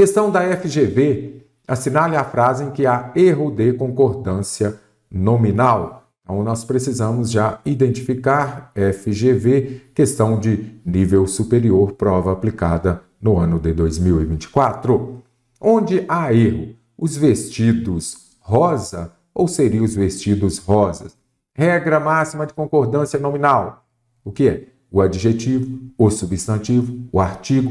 Questão da FGV, assinale a frase em que há erro de concordância nominal. Então, nós precisamos já identificar FGV, questão de nível superior, prova aplicada no ano de 2024. Onde há erro, os vestidos rosa ou seriam os vestidos rosas? Regra máxima de concordância nominal. O que é? O adjetivo, o substantivo, o artigo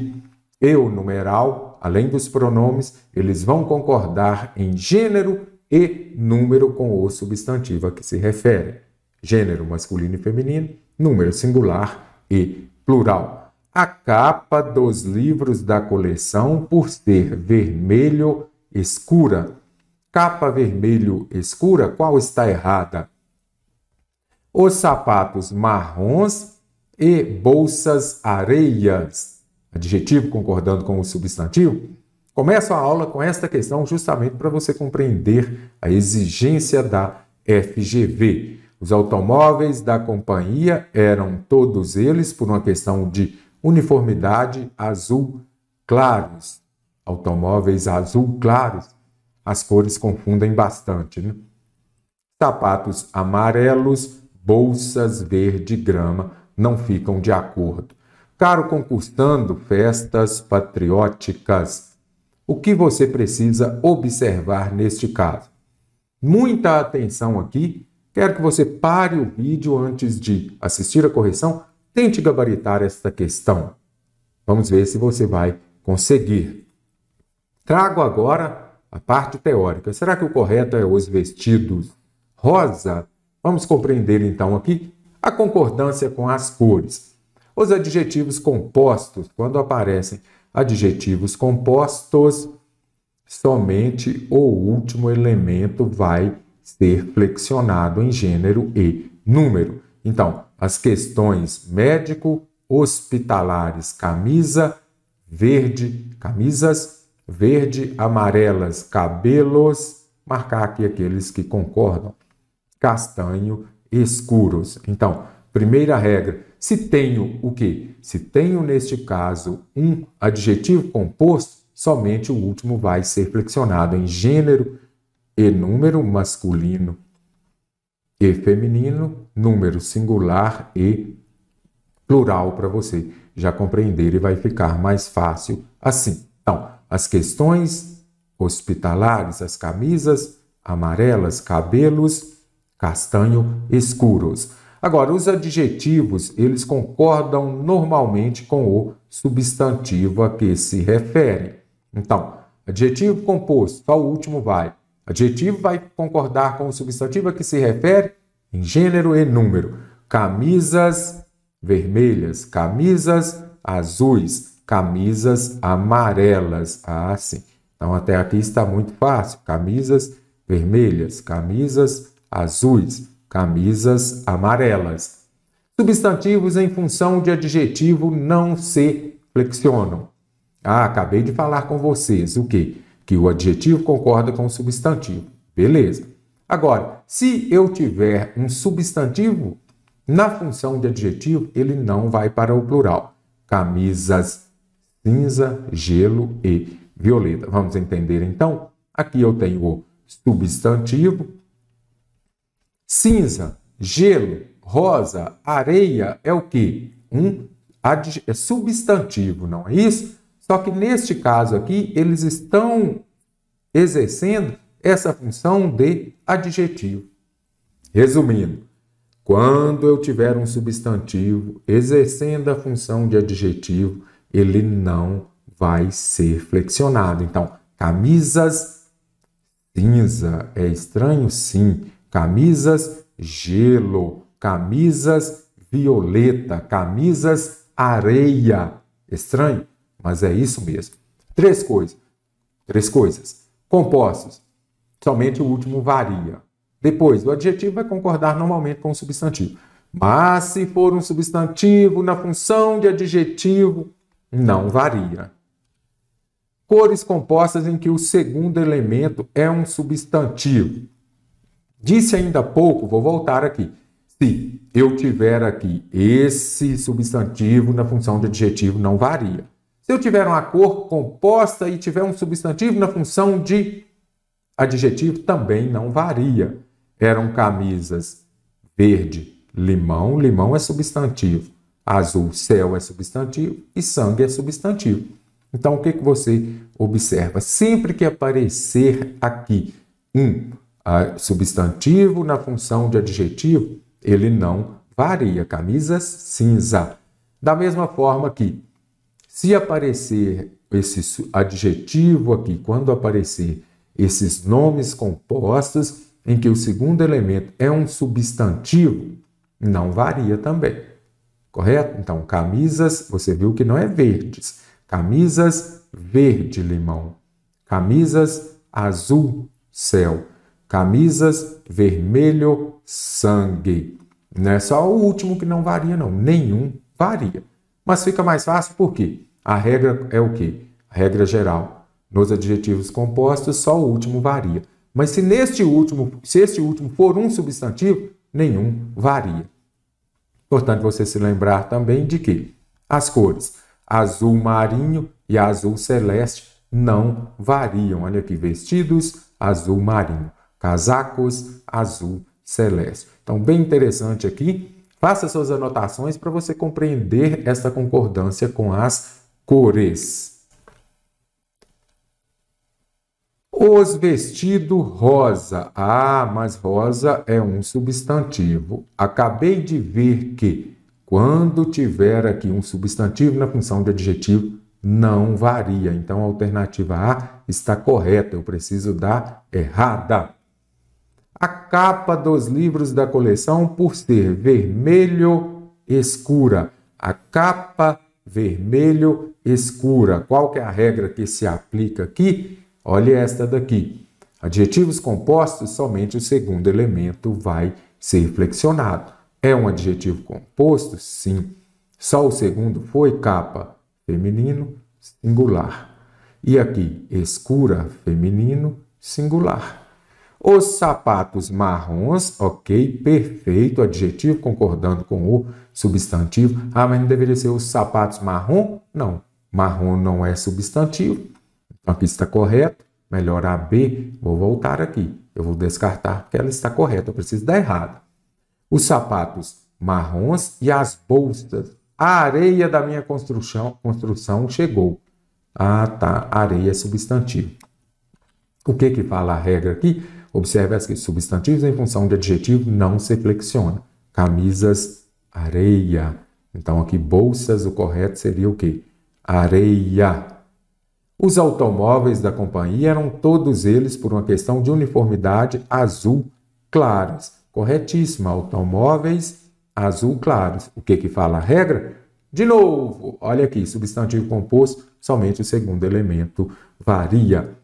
e o numeral além dos pronomes, eles vão concordar em gênero e número com o substantivo a que se refere. Gênero masculino e feminino, número singular e plural. A capa dos livros da coleção, por ser vermelho escura, capa vermelho escura, qual está errada? Os sapatos marrons e bolsas areias adjetivo concordando com o substantivo, começo a aula com esta questão justamente para você compreender a exigência da FGV. Os automóveis da companhia eram todos eles, por uma questão de uniformidade, azul claros. Automóveis azul claros, as cores confundem bastante. Né? Sapatos amarelos, bolsas verde grama não ficam de acordo. Caro concursando festas patrióticas, o que você precisa observar neste caso? Muita atenção aqui. Quero que você pare o vídeo antes de assistir a correção. Tente gabaritar esta questão. Vamos ver se você vai conseguir. Trago agora a parte teórica. Será que o correto é os vestidos rosa? Vamos compreender então aqui a concordância com as cores. Os adjetivos compostos, quando aparecem adjetivos compostos, somente o último elemento vai ser flexionado em gênero e número. Então, as questões médico, hospitalares, camisa verde, camisas verde, amarelas, cabelos, marcar aqui aqueles que concordam, castanho, escuros. Então, Primeira regra: se tenho o que? Se tenho neste caso um adjetivo composto, somente o último vai ser flexionado em gênero e número masculino e feminino, número singular e plural para você já compreender e vai ficar mais fácil assim. Então, as questões hospitalares, as camisas amarelas, cabelos castanho escuros. Agora, os adjetivos, eles concordam normalmente com o substantivo a que se referem. Então, adjetivo composto, só o último vai. Adjetivo vai concordar com o substantivo a que se refere em gênero e número. Camisas vermelhas, camisas azuis, camisas amarelas. Ah, sim. Então, até aqui está muito fácil. Camisas vermelhas, camisas azuis camisas amarelas. Substantivos em função de adjetivo não se flexionam. Ah, acabei de falar com vocês o quê? Que o adjetivo concorda com o substantivo. Beleza. Agora, se eu tiver um substantivo na função de adjetivo, ele não vai para o plural. Camisas cinza, gelo e violeta. Vamos entender então? Aqui eu tenho o substantivo Cinza, gelo, rosa, areia é o que? Um é substantivo, não é isso? Só que neste caso aqui, eles estão exercendo essa função de adjetivo. Resumindo, quando eu tiver um substantivo exercendo a função de adjetivo, ele não vai ser flexionado. Então, camisas cinza é estranho, sim camisas gelo, camisas violeta, camisas areia. Estranho, mas é isso mesmo. Três coisas. Três coisas. Compostos. Somente o último varia. Depois, o adjetivo vai é concordar normalmente com o substantivo. Mas se for um substantivo na função de adjetivo, não varia. Cores compostas em que o segundo elemento é um substantivo. Disse ainda há pouco, vou voltar aqui. Se eu tiver aqui esse substantivo na função de adjetivo, não varia. Se eu tiver uma cor composta e tiver um substantivo na função de adjetivo, também não varia. Eram camisas verde, limão, limão é substantivo. Azul, céu é substantivo e sangue é substantivo. Então, o que, que você observa? Sempre que aparecer aqui um substantivo na função de adjetivo, ele não varia. Camisas cinza. Da mesma forma que, se aparecer esse adjetivo aqui, quando aparecer esses nomes compostos, em que o segundo elemento é um substantivo, não varia também. Correto? Então, camisas, você viu que não é verdes. Camisas verde limão. Camisas azul céu camisas, vermelho, sangue. Não é só o último que não varia, não. Nenhum varia. Mas fica mais fácil porque a regra é o quê? A regra geral. Nos adjetivos compostos, só o último varia. Mas se neste último, se este último for um substantivo, nenhum varia. Importante você se lembrar também de que as cores azul marinho e azul celeste não variam. Olha aqui, vestidos azul marinho. Casacos azul celeste. Então, bem interessante aqui. Faça suas anotações para você compreender essa concordância com as cores. Os vestido rosa. Ah, mas rosa é um substantivo. Acabei de ver que quando tiver aqui um substantivo na função de adjetivo, não varia. Então a alternativa A está correta. Eu preciso da errada a capa dos livros da coleção por ser vermelho escura. A capa vermelho escura. Qual que é a regra que se aplica aqui? Olha esta daqui. Adjetivos compostos, somente o segundo elemento vai ser flexionado. É um adjetivo composto? Sim. Só o segundo foi capa feminino singular. E aqui, escura feminino singular. Os sapatos marrons, ok, perfeito, adjetivo concordando com o substantivo. Ah, mas não deveria ser os sapatos marrom? Não, marrom não é substantivo. Então aqui está correto. Melhor a B, vou voltar aqui. Eu vou descartar porque ela está correta, eu preciso dar errado. Os sapatos marrons e as bolsas. A areia da minha construção, construção chegou. Ah, tá, areia é substantivo. O que que fala a regra aqui? Observe as que substantivos em função de adjetivo não se flexiona. Camisas, areia. Então aqui bolsas, o correto seria o quê? Areia. Os automóveis da companhia eram todos eles por uma questão de uniformidade azul claros. Corretíssimo, automóveis azul claros. O que que fala a regra? De novo, olha aqui, substantivo composto, somente o segundo elemento varia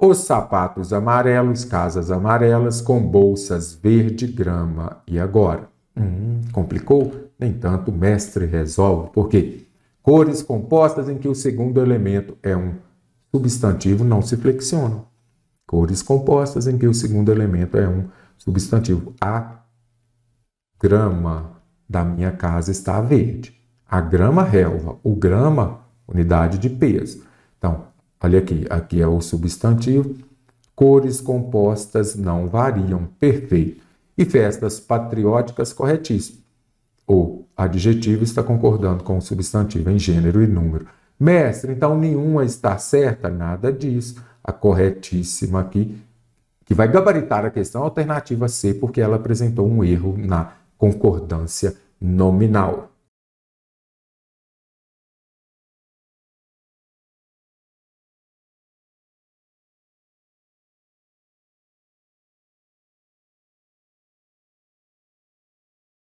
os sapatos amarelos, casas amarelas, com bolsas verde, grama e agora. Hum, complicou? Nem tanto, o mestre resolve. Por quê? Cores compostas em que o segundo elemento é um substantivo não se flexionam. Cores compostas em que o segundo elemento é um substantivo. A grama da minha casa está verde. A grama relva, o grama, unidade de peso. Então, Olha aqui, aqui é o substantivo. Cores compostas não variam, perfeito. E festas patrióticas, corretíssimo. O adjetivo está concordando com o substantivo em gênero e número. Mestre, então nenhuma está certa? Nada disso. A corretíssima aqui, que vai gabaritar a questão alternativa C, porque ela apresentou um erro na concordância nominal.